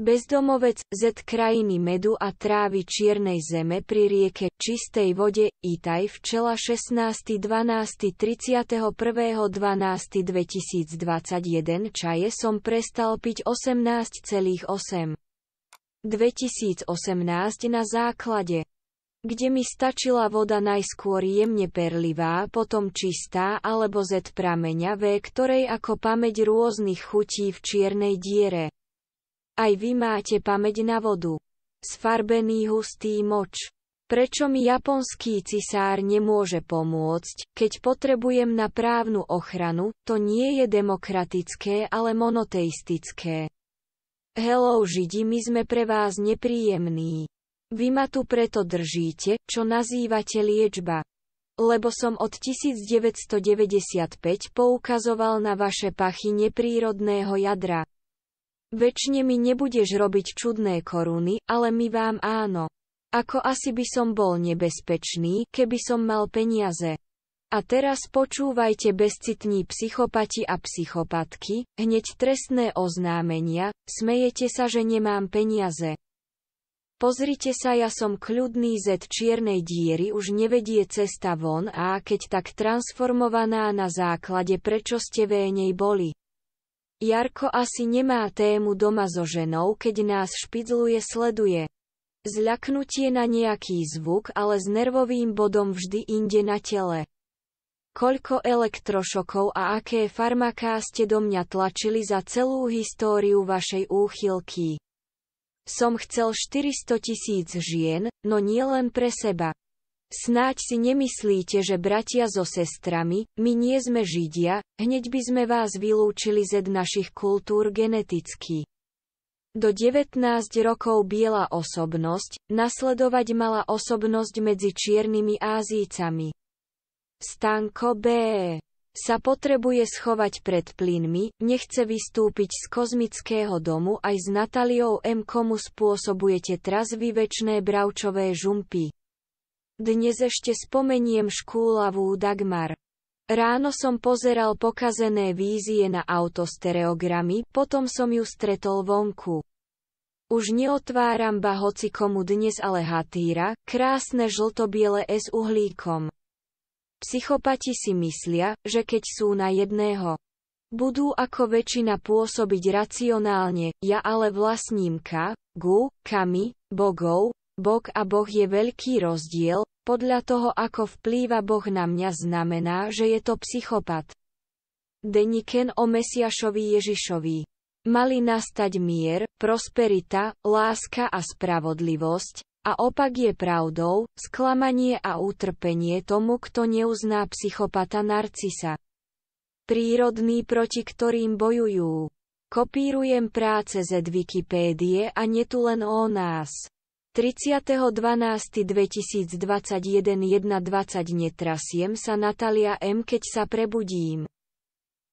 Bezdomovec, z krajiny medu a trávy čiernej zeme pri rieke, čistej vode, Itaj včela 16.12.31.12.2021 čaje som prestal piť 18,8. 2018 na základe kde mi stačila voda najskôr jemne perlivá, potom čistá alebo z prameňa V, ktorej ako pamäť rôznych chutí v čiernej diere. Aj vy máte pamäť na vodu. Sfarbený hustý moč. Prečo mi japonský cisár nemôže pomôcť, keď potrebujem na právnu ochranu, to nie je demokratické, ale monoteistické. Hello Židi, my sme pre vás nepríjemní. Vy ma tu preto držíte, čo nazývate liečba. Lebo som od 1995 poukazoval na vaše pachy neprírodného jadra. Večne mi nebudeš robiť čudné koruny, ale my vám áno. Ako asi by som bol nebezpečný, keby som mal peniaze. A teraz počúvajte bezcitní psychopati a psychopatky, hneď trestné oznámenia, smejete sa, že nemám peniaze. Pozrite sa, ja som kľudný z čiernej diery, už nevedie cesta von a keď tak transformovaná na základe prečo ste v nej boli. Jarko asi nemá tému doma so ženou, keď nás špidluje sleduje. Zľaknutie na nejaký zvuk, ale s nervovým bodom vždy inde na tele. Koľko elektrošokov a aké farmaká ste do mňa tlačili za celú históriu vašej úchylky. Som chcel 400 tisíc žien, no nie len pre seba. Snáď si nemyslíte, že bratia so sestrami, my nie sme Židia, hneď by sme vás vylúčili z našich kultúr geneticky. Do 19 rokov biela osobnosť, nasledovať mala osobnosť medzi čiernymi Ázícami. Stanko B. sa potrebuje schovať pred plynmi, nechce vystúpiť z kozmického domu aj s Nataliou M. Komu spôsobujete trazvy väčšné bravčové žumpy. Dnes ešte spomeniem škúlavú Dagmar. Ráno som pozeral pokazené vízie na autostereogramy, potom som ju stretol vonku. Už neotváram ba hoci komu dnes ale hatíra, krásne žltobiele s uhlíkom. Psychopati si myslia, že keď sú na jedného, budú ako väčšina pôsobiť racionálne, ja ale vlastním ka, gu, kami, bogov, bog a boh je veľký rozdiel, podľa toho, ako vplýva Boh na mňa, znamená, že je to psychopat. Deniken o Mesiašovi Ježišovi. Mali nastať mier, prosperita, láska a spravodlivosť, a opak je pravdou, sklamanie a utrpenie tomu, kto neuzná psychopata narcisa. Prírodní proti ktorým bojujú. Kopírujem práce z Wikipédie a netu len o nás. 30.12.2021 1.20 Netrasiem sa Natalia M. Keď sa prebudím.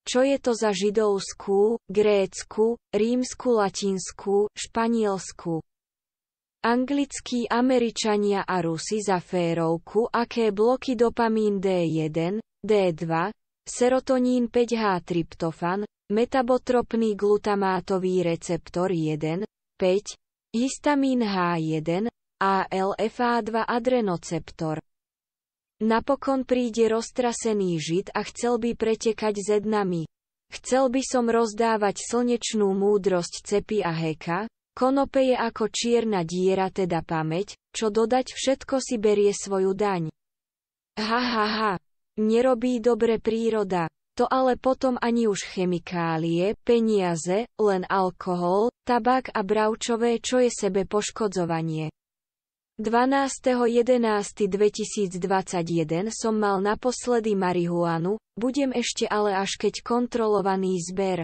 Čo je to za židovskú, grécku, rímsku latinskú, španielsku? Anglickí Američania a Rusi za férovku aké bloky dopamín D1, D2, serotonín 5H tryptofan, metabotropný glutamátový receptor 1, 5, histamín H1, ALFA2 adrenoceptor. Napokon príde roztrasený žid a chcel by pretekať zednami. Chcel by som rozdávať slnečnú múdrosť cepy a heka, konope je ako čierna diera teda pamäť, čo dodať všetko si berie svoju daň. Ha ha ha, nerobí dobre príroda to ale potom ani už chemikálie, peniaze, len alkohol, tabak a bravčové, čo je sebe poškodzovanie. 12.11.2021 som mal naposledy marihuanu, budem ešte ale až keď kontrolovaný zber.